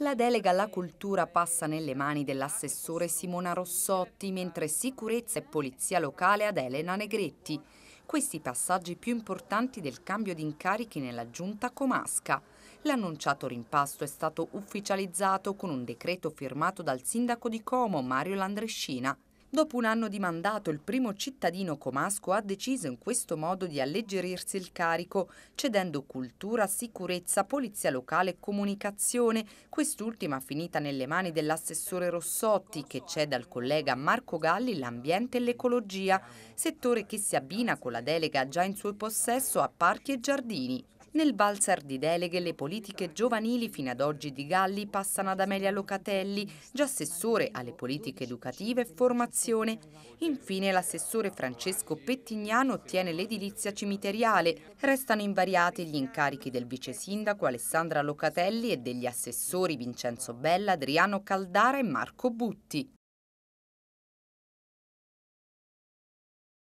La delega alla cultura passa nelle mani dell'assessore Simona Rossotti, mentre sicurezza e polizia locale ad Elena Negretti. Questi passaggi più importanti del cambio di incarichi nella giunta comasca. L'annunciato rimpasto è stato ufficializzato con un decreto firmato dal sindaco di Como, Mario Landrescina. Dopo un anno di mandato, il primo cittadino comasco ha deciso in questo modo di alleggerirsi il carico, cedendo cultura, sicurezza, polizia locale e comunicazione, quest'ultima finita nelle mani dell'assessore Rossotti, che cede al collega Marco Galli l'ambiente e l'ecologia, settore che si abbina con la delega già in suo possesso a parchi e giardini. Nel balzar di deleghe le politiche giovanili fino ad oggi di Galli passano ad Amelia Locatelli, già assessore alle politiche educative e formazione. Infine l'assessore Francesco Pettignano ottiene l'edilizia cimiteriale. Restano invariati gli incarichi del vice sindaco Alessandra Locatelli e degli assessori Vincenzo Bella, Adriano Caldara e Marco Butti.